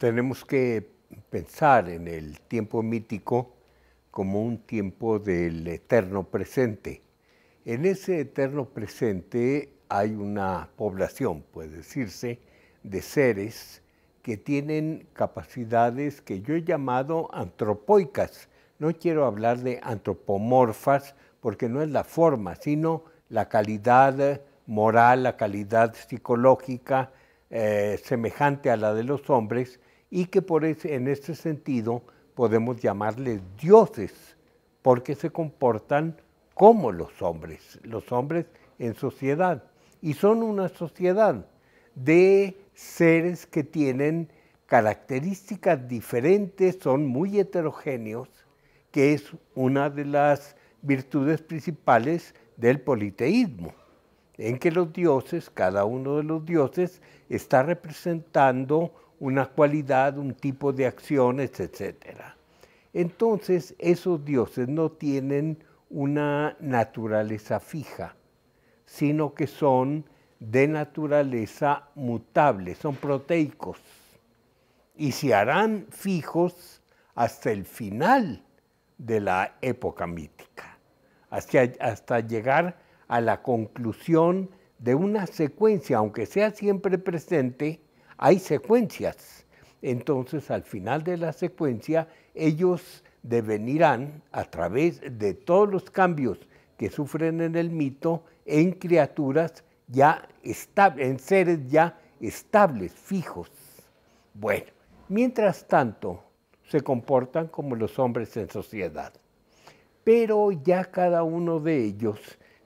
tenemos que pensar en el tiempo mítico como un tiempo del eterno presente. En ese eterno presente hay una población, puede decirse, de seres que tienen capacidades que yo he llamado antropoicas. No quiero hablar de antropomorfas porque no es la forma, sino la calidad moral, la calidad psicológica eh, semejante a la de los hombres, y que por en este sentido podemos llamarles dioses, porque se comportan como los hombres, los hombres en sociedad. Y son una sociedad de seres que tienen características diferentes, son muy heterogéneos, que es una de las virtudes principales del politeísmo, en que los dioses, cada uno de los dioses, está representando una cualidad, un tipo de acciones, etc. Entonces, esos dioses no tienen una naturaleza fija, sino que son de naturaleza mutable, son proteicos y se harán fijos hasta el final de la época mítica, hasta, hasta llegar a la conclusión de una secuencia, aunque sea siempre presente, hay secuencias. Entonces, al final de la secuencia, ellos devenirán, a través de todos los cambios que sufren en el mito, en criaturas ya estables, en seres ya estables, fijos. Bueno, mientras tanto, se comportan como los hombres en sociedad. Pero ya cada uno de ellos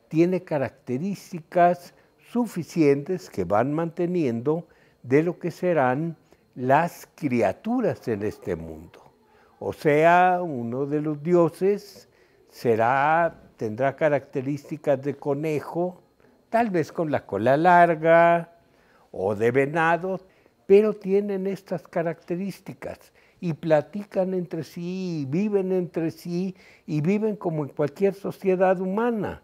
tiene características suficientes que van manteniendo de lo que serán las criaturas en este mundo. O sea, uno de los dioses será, tendrá características de conejo, tal vez con la cola larga o de venado, pero tienen estas características y platican entre sí, y viven entre sí y viven como en cualquier sociedad humana.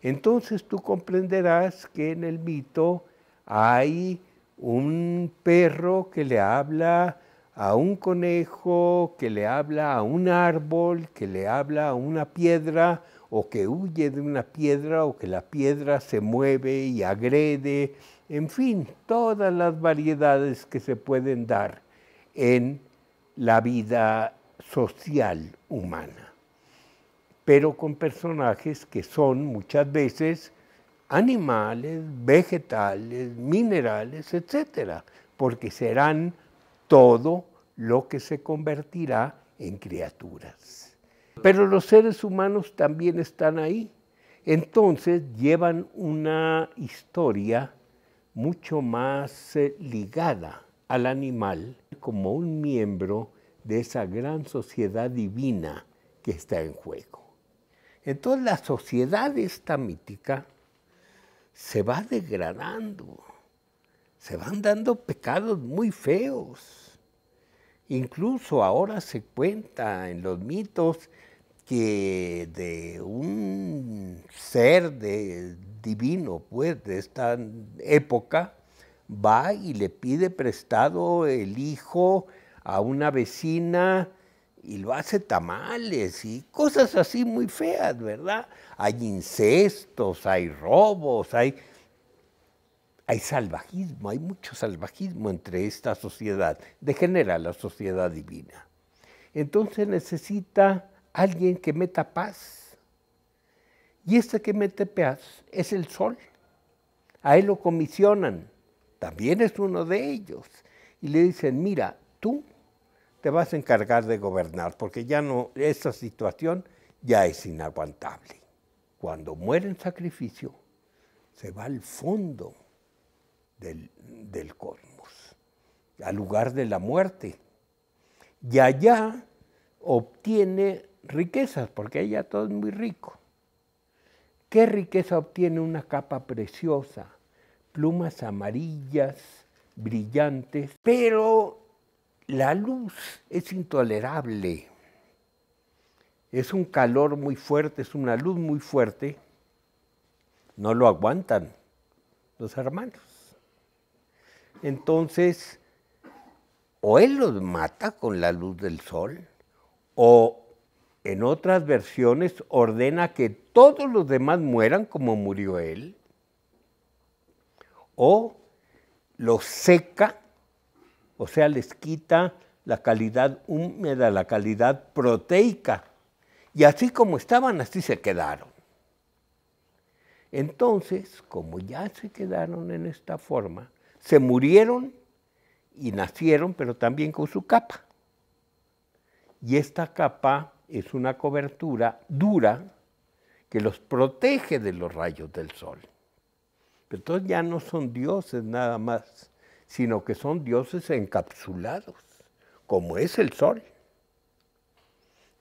Entonces tú comprenderás que en el mito hay un perro que le habla a un conejo, que le habla a un árbol, que le habla a una piedra, o que huye de una piedra, o que la piedra se mueve y agrede, en fin, todas las variedades que se pueden dar en la vida social humana, pero con personajes que son muchas veces animales, vegetales, minerales, etcétera, porque serán todo lo que se convertirá en criaturas. Pero los seres humanos también están ahí. Entonces llevan una historia mucho más eh, ligada al animal como un miembro de esa gran sociedad divina que está en juego. Entonces la sociedad esta mítica se va degradando, se van dando pecados muy feos. Incluso ahora se cuenta en los mitos que de un ser divino, pues, de esta época, va y le pide prestado el hijo a una vecina y lo hace tamales y cosas así muy feas, ¿verdad? Hay incestos, hay robos, hay, hay salvajismo, hay mucho salvajismo entre esta sociedad, de general, la sociedad divina. Entonces necesita alguien que meta paz. Y este que mete paz es el sol. A él lo comisionan, también es uno de ellos. Y le dicen, mira, tú te vas a encargar de gobernar, porque ya no, esa situación ya es inaguantable. Cuando muere en sacrificio, se va al fondo del, del cosmos, al lugar de la muerte. Y allá obtiene riquezas, porque allá todo es muy rico. ¿Qué riqueza obtiene una capa preciosa? Plumas amarillas, brillantes, pero la luz es intolerable. Es un calor muy fuerte, es una luz muy fuerte. No lo aguantan los hermanos. Entonces, o él los mata con la luz del sol, o en otras versiones ordena que todos los demás mueran como murió él, o los seca o sea, les quita la calidad húmeda, la calidad proteica. Y así como estaban, así se quedaron. Entonces, como ya se quedaron en esta forma, se murieron y nacieron, pero también con su capa. Y esta capa es una cobertura dura que los protege de los rayos del sol. Entonces ya no son dioses nada más, sino que son dioses encapsulados, como es el Sol.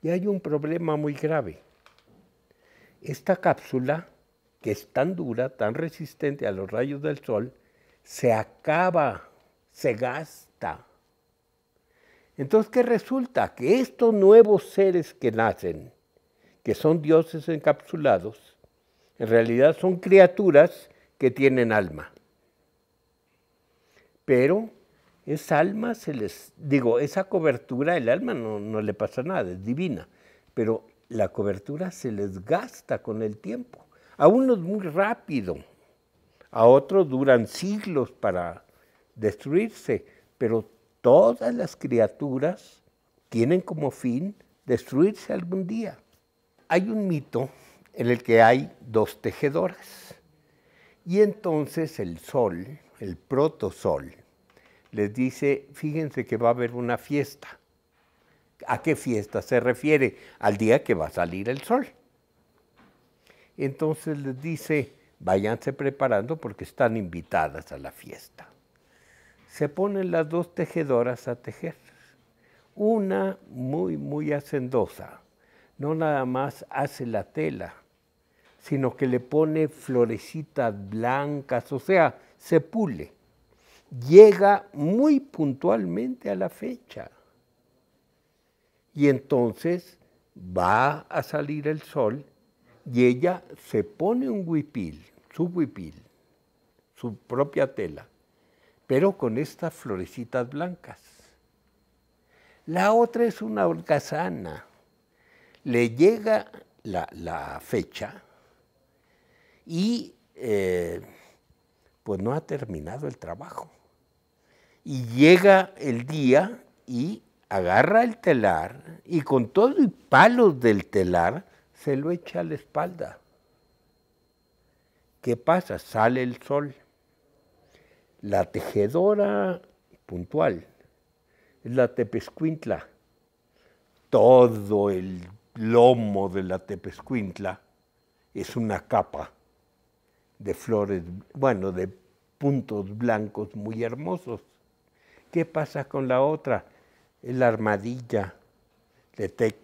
Y hay un problema muy grave. Esta cápsula, que es tan dura, tan resistente a los rayos del Sol, se acaba, se gasta. Entonces, ¿qué resulta? Que estos nuevos seres que nacen, que son dioses encapsulados, en realidad son criaturas que tienen alma pero esa alma se les, digo, esa cobertura, el alma no, no le pasa nada, es divina, pero la cobertura se les gasta con el tiempo. A unos muy rápido, a otros duran siglos para destruirse, pero todas las criaturas tienen como fin destruirse algún día. Hay un mito en el que hay dos tejedoras y entonces el sol el protosol, les dice, fíjense que va a haber una fiesta. ¿A qué fiesta se refiere? Al día que va a salir el sol. Entonces les dice, váyanse preparando porque están invitadas a la fiesta. Se ponen las dos tejedoras a tejer. Una muy, muy hacendosa. No nada más hace la tela, sino que le pone florecitas blancas, o sea, se pule, llega muy puntualmente a la fecha. Y entonces va a salir el sol y ella se pone un huipil, su huipil, su propia tela, pero con estas florecitas blancas. La otra es una holgazana. Le llega la, fecha y eh, pues no ha terminado el trabajo. Y llega el día y agarra el telar y con todo el palo del telar se lo echa a la espalda. ¿Qué pasa? Sale el sol. La tejedora puntual es la tepescuintla. Todo el lomo de la tepescuintla es una capa de flores, bueno, de puntos blancos muy hermosos. ¿Qué pasa con la otra? La armadilla. Le te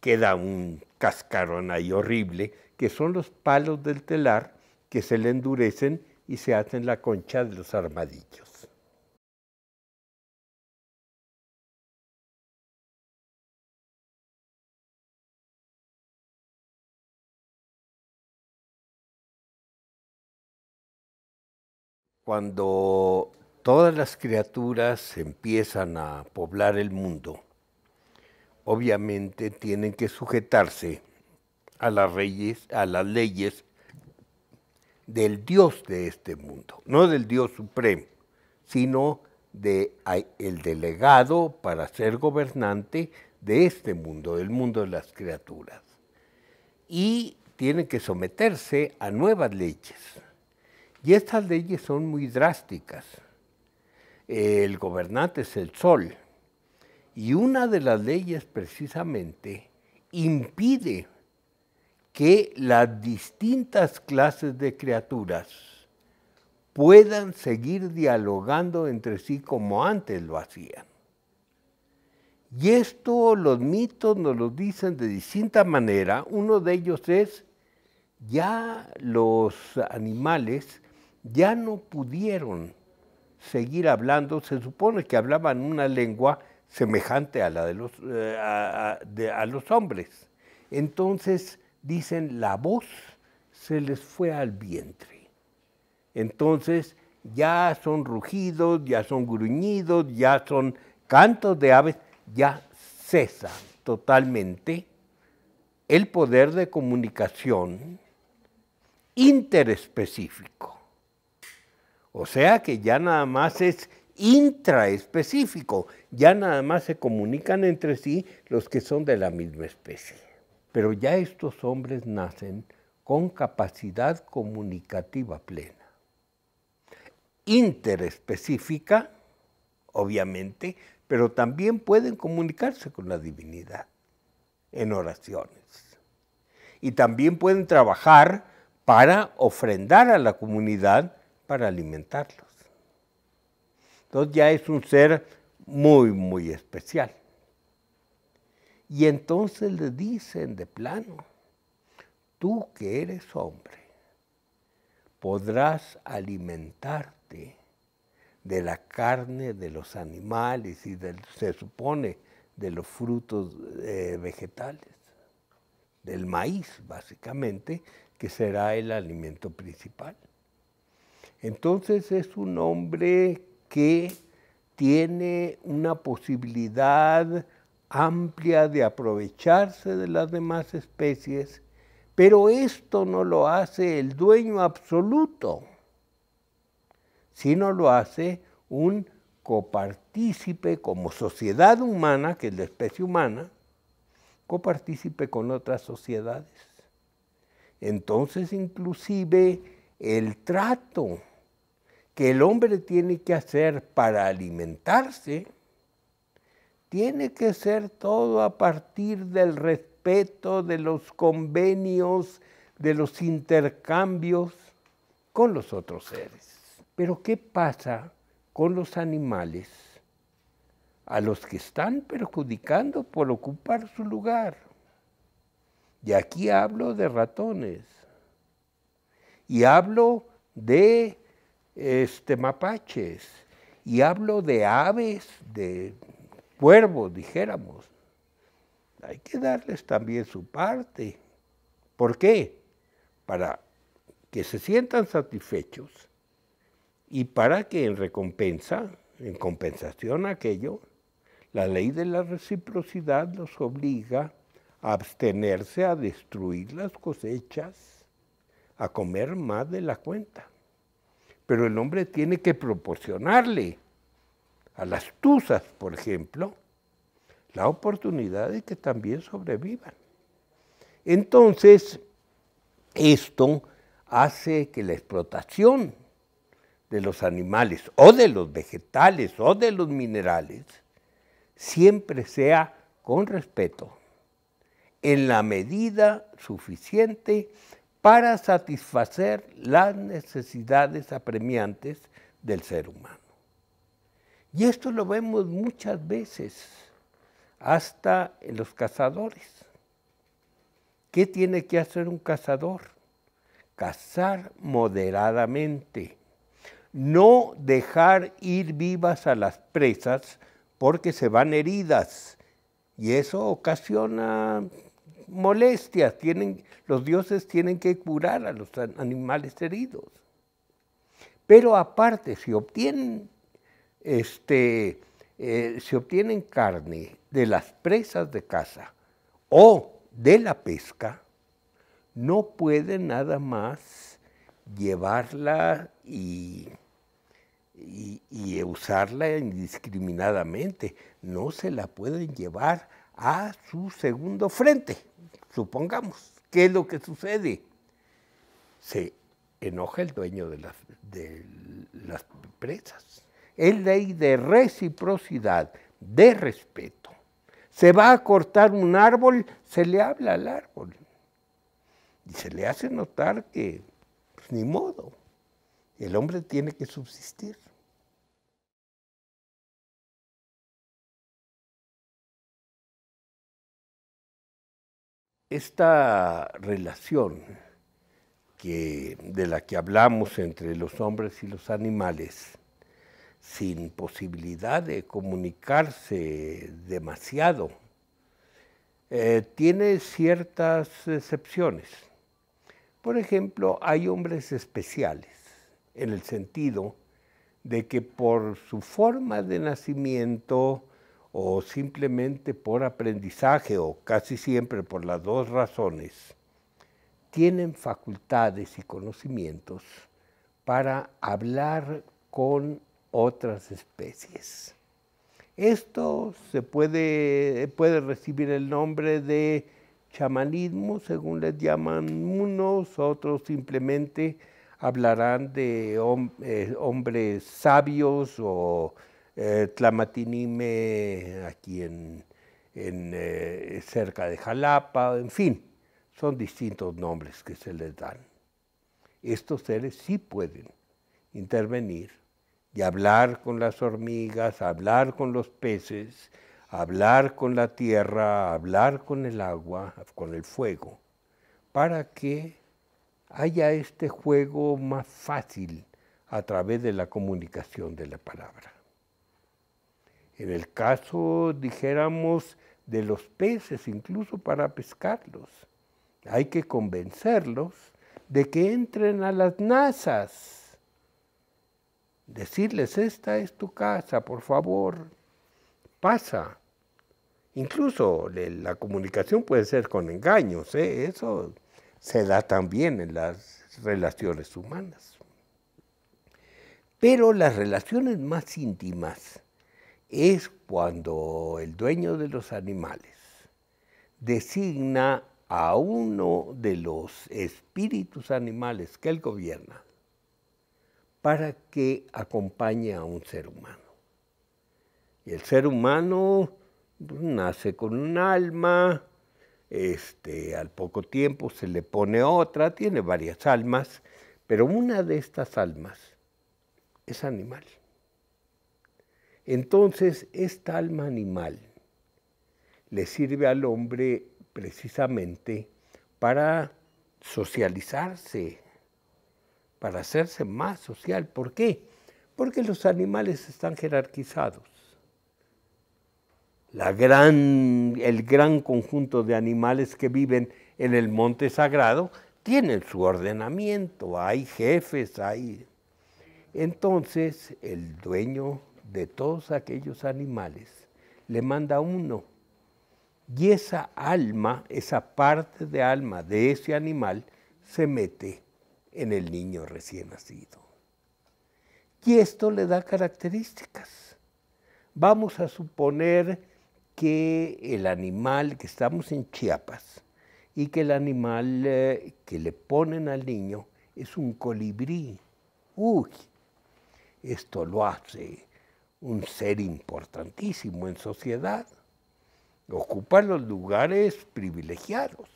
queda un cascarón ahí horrible, que son los palos del telar que se le endurecen y se hacen la concha de los armadillos. cuando todas las criaturas empiezan a poblar el mundo, obviamente tienen que sujetarse a las, a las leyes del Dios de este mundo, no del Dios supremo, sino de delegado para ser gobernante de este mundo, del mundo de las criaturas. Y tienen que someterse a nuevas leyes y estas leyes son muy drásticas. El gobernante es el sol. Y una de las leyes precisamente impide que las distintas clases de criaturas puedan seguir dialogando entre sí como antes lo hacían. Y esto los mitos nos lo dicen de distinta manera. Uno de ellos es, ya los animales ya no pudieron seguir hablando, se supone que hablaban una lengua semejante a la de eh, los, hombres. Entonces, dicen, la voz se les fue al vientre. Entonces, ya son rugidos, ya son gruñidos, ya son cantos de aves, ya cesa totalmente el poder de comunicación interespecífico. O sea que ya nada más es intraespecífico, ya nada más se comunican entre sí los que son de la misma especie. Pero ya estos hombres nacen con capacidad comunicativa plena. Interespecífica, obviamente, pero también pueden comunicarse con la divinidad en oraciones. Y también pueden trabajar para ofrendar a la comunidad para alimentarlos. Entonces ya es un ser muy, muy especial. Y entonces le dicen de plano, tú que eres hombre, podrás alimentarte de la carne de los animales y se supone de los frutos eh, vegetales, del maíz básicamente, que será el alimento principal. Entonces es un hombre que tiene una posibilidad amplia de aprovecharse de las demás especies, pero esto no lo hace el dueño absoluto, sino lo hace un copartícipe como sociedad humana, que es la especie humana, copartícipe con otras sociedades. Entonces inclusive el trato que el hombre tiene que hacer para alimentarse, tiene que ser todo a partir del respeto de los convenios, de los intercambios con los otros seres. Pero ¿qué pasa con los animales a los que están perjudicando por ocupar su lugar? Y aquí hablo de ratones y hablo de este, mapaches, y hablo de aves, de cuervos, dijéramos. Hay que darles también su parte. ¿Por qué? Para que se sientan satisfechos y para que en recompensa, en compensación a aquello, la ley de la reciprocidad nos obliga a abstenerse a destruir las cosechas, a comer más de la cuenta pero el hombre tiene que proporcionarle a las tusas, por ejemplo, la oportunidad de que también sobrevivan. Entonces, esto hace que la explotación de los animales o de los vegetales o de los minerales siempre sea con respeto, en la medida suficiente para satisfacer las necesidades apremiantes del ser humano. Y esto lo vemos muchas veces, hasta en los cazadores. ¿Qué tiene que hacer un cazador? Cazar moderadamente, no dejar ir vivas a las presas porque se van heridas y eso ocasiona molestias, tienen, los dioses tienen que curar a los animales heridos. Pero aparte, si obtienen, este, eh, obtienen carne de las presas de caza o de la pesca, no pueden nada más llevarla y usarla indiscriminadamente. No se la pueden llevar a su segundo frente. Supongamos, ¿qué es lo que sucede? Se enoja el dueño de las, de las presas. Es ley de reciprocidad, de respeto. Se va a cortar un árbol, se le habla al árbol. Y se le hace notar que, pues, ni modo, el hombre tiene que subsistir. Esta relación que, de la que hablamos entre los hombres y los animales, sin posibilidad de comunicarse demasiado, eh, tiene ciertas excepciones. Por ejemplo, hay hombres especiales, en el sentido de que por su forma de nacimiento o simplemente por aprendizaje o casi siempre por las dos razones, tienen facultades y conocimientos para hablar con otras especies. Esto se puede, puede recibir el nombre de chamanismo, según les llaman unos, otros simplemente hablarán de eh, hombres sabios o eh, Tlamatinime, aquí en, eh, cerca de Jalapa, en fin, son distintos nombres que se les dan. Estos seres sí pueden intervenir y hablar con las hormigas, hablar con los peces, hablar con la tierra, hablar con el agua, con el fuego, para que haya este juego más fácil a través de la comunicación de la palabra. En el caso, dijéramos, de los peces, incluso para pescarlos, hay que convencerlos de que entren a las nazas. Decirles, esta es tu casa, por favor, pasa. Incluso la comunicación puede ser con engaños, ¿eh? eso se da también en las relaciones humanas. Pero las relaciones más íntimas, es cuando el dueño de los animales designa a uno de los espíritus animales que él gobierna para que acompañe a un ser humano. Y el ser humano pues, nace con un alma, este, al poco tiempo se le pone otra, tiene varias almas, pero una de estas almas es animal. Entonces, esta alma animal le sirve al hombre precisamente para socializarse, para hacerse más social. ¿Por qué? Porque los animales están jerarquizados. el gran conjunto de animales que viven en el monte sagrado tienen su ordenamiento, hay jefes, hay... Entonces el dueño de todos aquellos animales, le manda uno. Y esa alma, esa parte de alma de ese animal, se mete en el niño recién nacido. Y esto le da características. Vamos a suponer que el animal, que estamos en Chiapas, y que el animal eh, que le ponen al niño es un colibrí. Uy, esto lo hace un ser importantísimo en sociedad, ocupar los lugares privilegiados.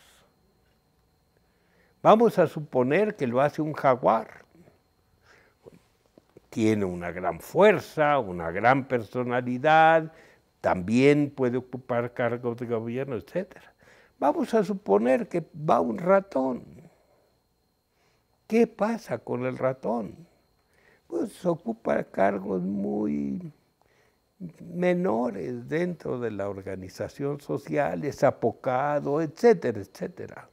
Vamos a suponer que lo hace un jaguar. Tiene una gran fuerza, una gran personalidad, también puede ocupar cargos de gobierno, etc. Vamos a suponer que va un ratón. ¿Qué pasa con el ratón? pues ocupa cargos muy menores dentro de la organización social, es apocado, etcétera, etcétera.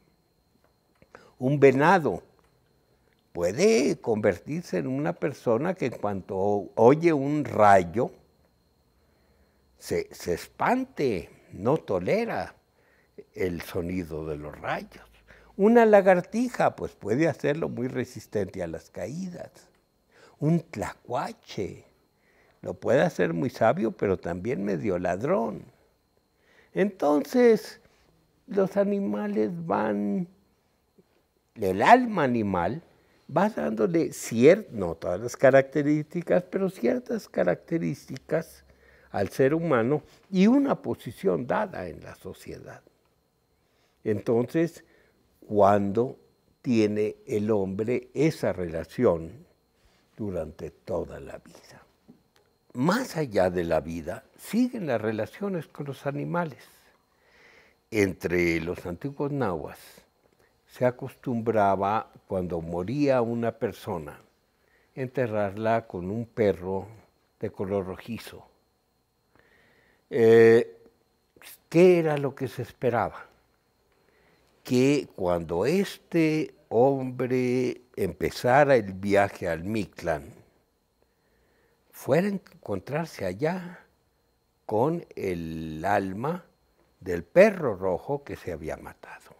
Un venado puede convertirse en una persona que en cuanto oye un rayo, se, se espante, no tolera el sonido de los rayos. Una lagartija pues puede hacerlo muy resistente a las caídas un tlacuache. Lo puede hacer muy sabio, pero también medio ladrón. Entonces, los animales van, el alma animal va dándole ciertas, no todas las características, pero ciertas características al ser humano y una posición dada en la sociedad. Entonces, cuando tiene el hombre esa relación durante toda la vida. Más allá de la vida, siguen las relaciones con los animales. Entre los antiguos nahuas se acostumbraba, cuando moría una persona, enterrarla con un perro de color rojizo. Eh, ¿Qué era lo que se esperaba? Que cuando este hombre empezara el viaje al Mictlán, fuera a encontrarse allá con el alma del perro rojo que se había matado.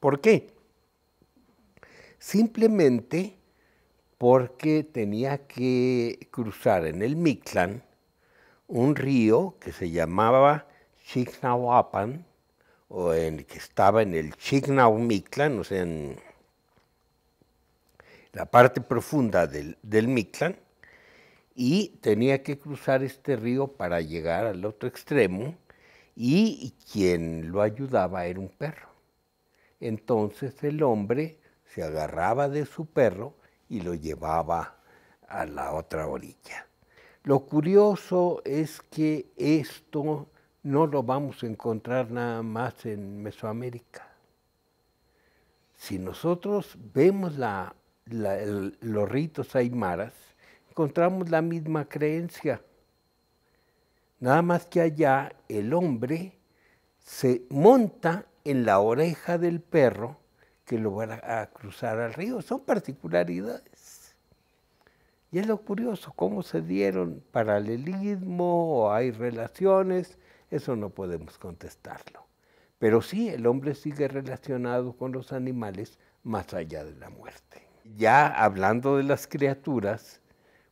¿Por qué? Simplemente porque tenía que cruzar en el Mictlán un río que se llamaba Chignahuapan, o en, que estaba en el Chignahuapan, o sea, en la parte profunda del, del Mictlán y tenía que cruzar este río para llegar al otro extremo y quien lo ayudaba era un perro. Entonces el hombre se agarraba de su perro y lo llevaba a la otra orilla. Lo curioso es que esto no lo vamos a encontrar nada más en Mesoamérica. Si nosotros vemos la los ritos aymaras, encontramos la misma creencia. Nada más que allá el hombre se monta en la oreja del perro que lo va a, a cruzar al río. Son particularidades. Y es lo curioso, cómo se dieron paralelismo o hay relaciones, eso no podemos contestarlo. Pero sí, el hombre sigue relacionado con los animales más allá de la muerte ya hablando de las criaturas,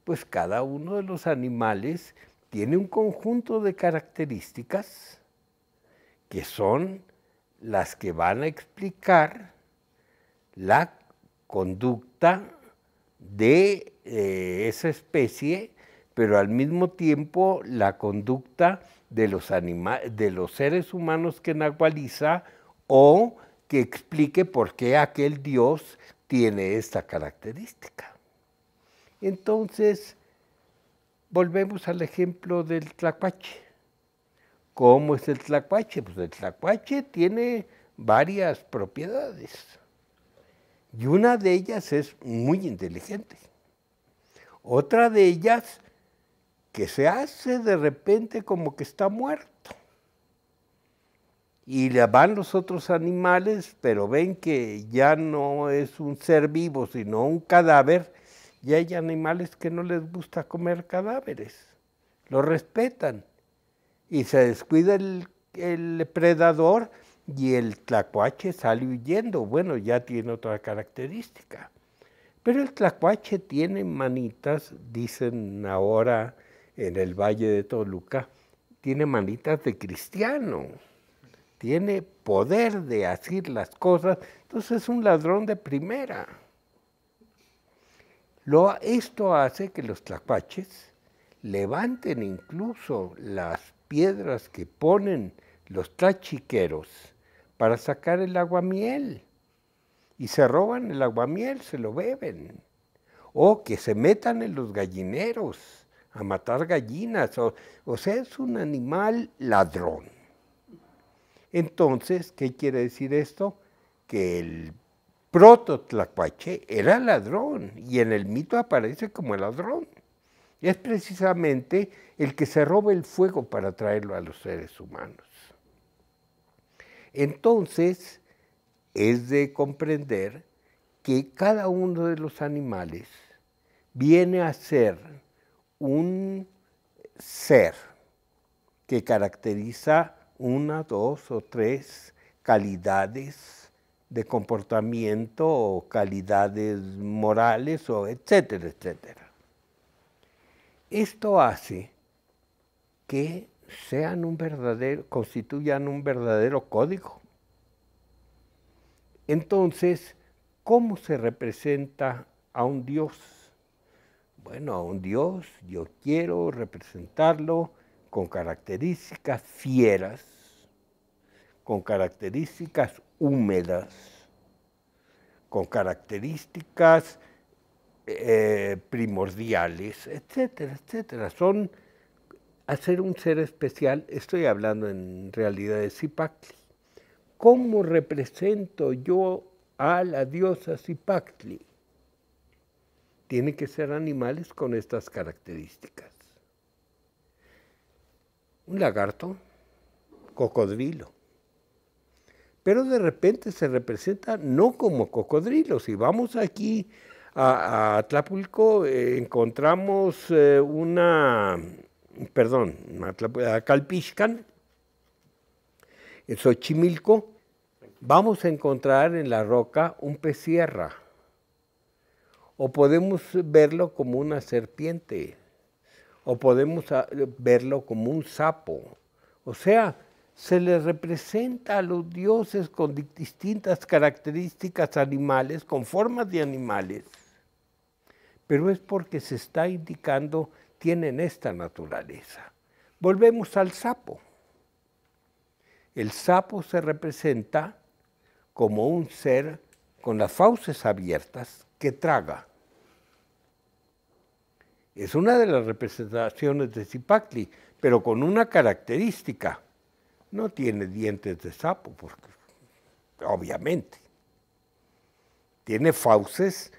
pues cada uno de los animales tiene un conjunto de características que son las que van a explicar la conducta de eh, esa especie, pero al mismo tiempo la conducta de los, de los seres humanos que nagualiza o que explique por qué aquel dios tiene esta característica. Entonces, volvemos al ejemplo del tlacuache. ¿Cómo es el tlacuache? Pues el tlacuache tiene varias propiedades y una de ellas es muy inteligente. Otra de ellas que se hace de repente como que está muerto y le van los otros animales, pero ven que ya no es un ser vivo, sino un cadáver, y hay animales que no les gusta comer cadáveres, lo respetan, y se descuida el, el depredador y el tlacuache sale huyendo. Bueno, ya tiene otra característica. Pero el tlacuache tiene manitas, dicen ahora en el Valle de Toluca, tiene manitas de cristiano tiene poder de hacer las cosas, entonces es un ladrón de primera. esto hace que los tlapaches levanten incluso las piedras que ponen los tlachiqueros para sacar el aguamiel. Y se roban el aguamiel, se lo beben. O que se metan en los gallineros a matar gallinas. o, o sea, es un animal ladrón. Entonces, ¿qué quiere decir esto? Que el proto Tlacuache era ladrón y en el mito aparece como el ladrón. Es precisamente el que se roba el fuego para traerlo a los seres humanos. Entonces, es de comprender que cada uno de los animales viene a ser un ser que caracteriza una, dos o tres calidades de comportamiento o calidades morales o etcétera, etcétera. Esto hace que sean un verdadero, constituyan un verdadero código. Entonces, ¿cómo se representa a un Dios? Bueno, a un Dios yo quiero representarlo con características fieras, con características húmedas, con características eh, primordiales, etcétera, etcétera. Son hacer un ser especial, estoy hablando en realidad de Zipactli. ¿Cómo represento yo a la diosa Zipactli? Tiene que ser animales con estas características un lagarto, cocodrilo. Pero de repente se representa no como cocodrilo. Si vamos aquí a, Tlapulco, eh, encontramos eh, una, perdón, a Calpixcan, en Xochimilco, vamos a encontrar en la roca un pez o podemos verlo como una serpiente o podemos ah, verlo como un sapo. O sea, se le representa a los dioses con distintas características animales, con formas de animales, pero es porque se está indicando tienen esta naturaleza. Volvemos al sapo. El sapo se representa como un ser con las fauces abiertas que traga. Es una de las representaciones de Zipactli, pero con una característica. No tiene dientes de sapo, porque, obviamente. Tiene fauces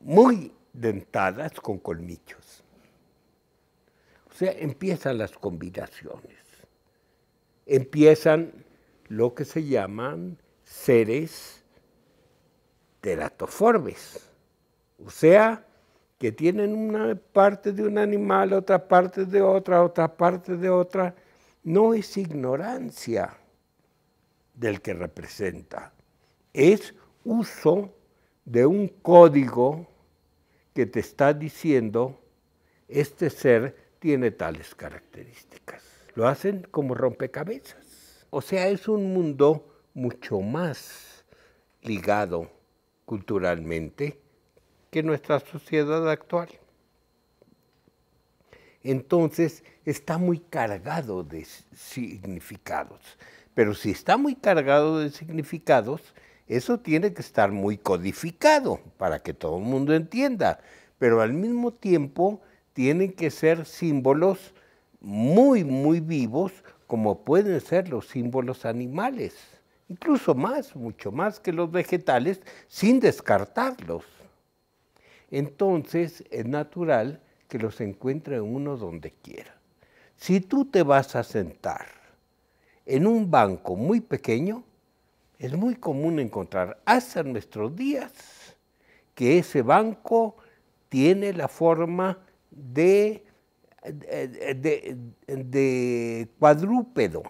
muy dentadas con colmillos. O sea, empiezan las combinaciones. Empiezan lo que se llaman seres teratoformes, o sea, que tienen una parte de un animal, otra parte de otra, otra parte de otra, no es ignorancia del que representa, es uso de un código que te está diciendo este ser tiene tales características. Lo hacen como rompecabezas. O sea, es un mundo mucho más ligado culturalmente que nuestra sociedad actual. Entonces está muy cargado de significados. Pero si está muy cargado de significados, eso tiene que estar muy codificado para que todo el mundo entienda. Pero al mismo tiempo tienen que ser símbolos muy, muy vivos, como pueden ser los símbolos animales, incluso más, mucho más que los vegetales, sin descartarlos entonces es natural que los encuentre uno donde quiera. Si tú te vas a sentar en un banco muy pequeño, es muy común encontrar hasta nuestros días que ese banco tiene la forma de cuadrúpedo.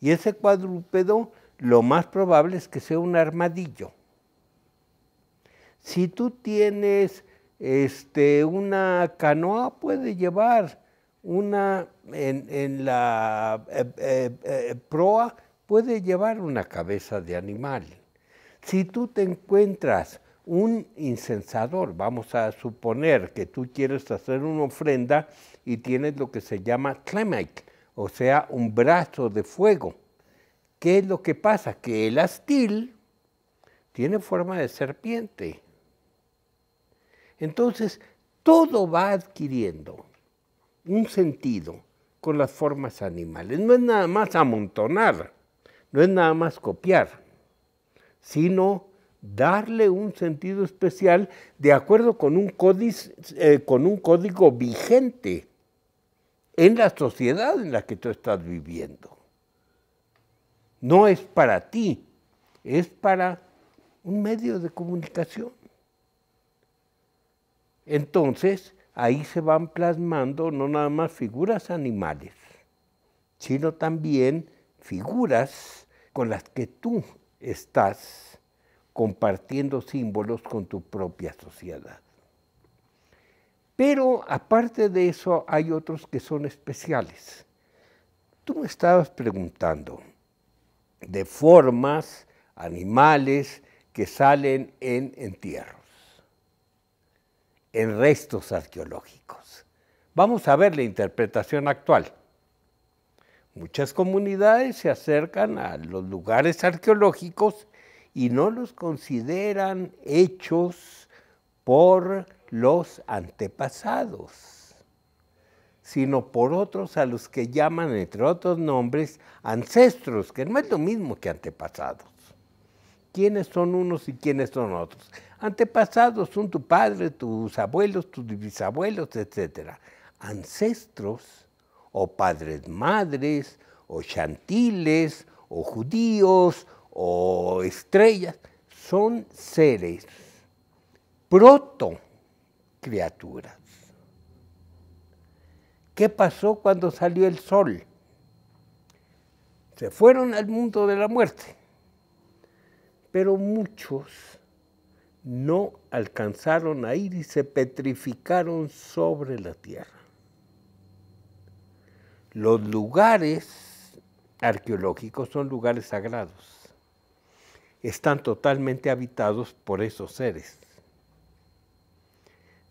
Y ese cuadrúpedo lo más probable es que sea un armadillo. Si tú tienes este, una canoa, puede llevar una en, la eh, eh, eh, proa, puede llevar una cabeza de animal. Si tú te encuentras un incensador, vamos a suponer que tú quieres hacer una ofrenda y tienes lo que se llama clemaic, o sea, un brazo de fuego. ¿Qué es lo que pasa? Que el astil tiene forma de serpiente. Entonces, todo va adquiriendo un sentido con las formas animales. No es nada más amontonar, no es nada más copiar, sino darle un sentido especial de acuerdo con un, eh, código vigente en la sociedad en la que tú estás viviendo. No es para ti, es para un medio de comunicación. Entonces, ahí se van plasmando no nada más figuras animales, sino también figuras con las que tú estás compartiendo símbolos con tu propia sociedad. Pero aparte de eso hay otros que son especiales. Tú me estabas preguntando de formas, animales que salen en entierros en restos arqueológicos. Vamos a ver la interpretación actual. Muchas comunidades se acercan a los lugares arqueológicos y no los consideran hechos por los antepasados, sino por otros a los que llaman, entre otros nombres, ancestros, que no es lo mismo que antepasados. ¿Quiénes son unos y quiénes son otros? Antepasados son tu padre, tus abuelos, tus bisabuelos, etc. Ancestros o padres madres o chantiles o judíos o estrellas son seres proto criaturas. ¿Qué pasó cuando salió el sol? Se fueron al mundo de la muerte, pero muchos no alcanzaron a ir y se petrificaron sobre la tierra. Los lugares arqueológicos son lugares sagrados. Están totalmente habitados por esos seres.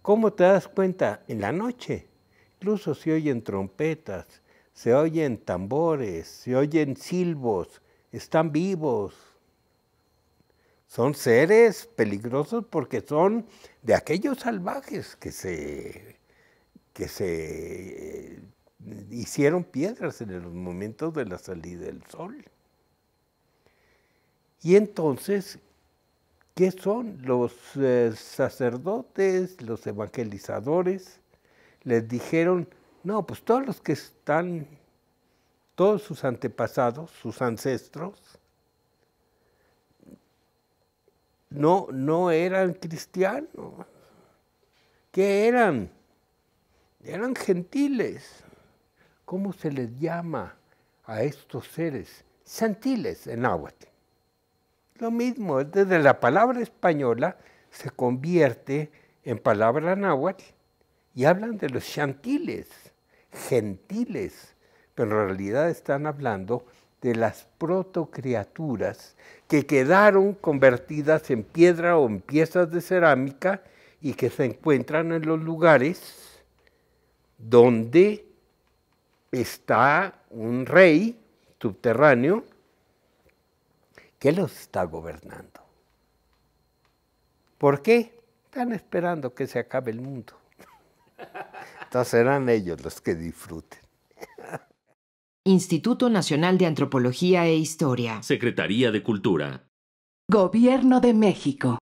¿Cómo te das cuenta? En la noche. Incluso se oyen trompetas, se oyen tambores, se oyen silbos, están vivos son seres peligrosos porque son de aquellos salvajes que se, que eh, hicieron piedras en los momentos de la salida del sol. Y entonces, ¿qué son los eh, sacerdotes, los evangelizadores? Les dijeron, no, pues todos los que están, todos sus antepasados, sus ancestros, no, no eran cristianos. ¿Qué eran? Eran gentiles. ¿Cómo se les llama a estos seres? Gentiles en náhuatl. Lo mismo, desde la palabra española se convierte en palabra náhuatl y hablan de los gentiles gentiles, pero en realidad están hablando de las protocriaturas que quedaron convertidas en piedra o en piezas de cerámica y que se encuentran en los lugares donde está un rey subterráneo que los está gobernando. ¿Por qué? Están esperando que se acabe el mundo. Entonces serán ellos los que disfruten. Instituto Nacional de Antropología e Historia. Secretaría de Cultura. Gobierno de México.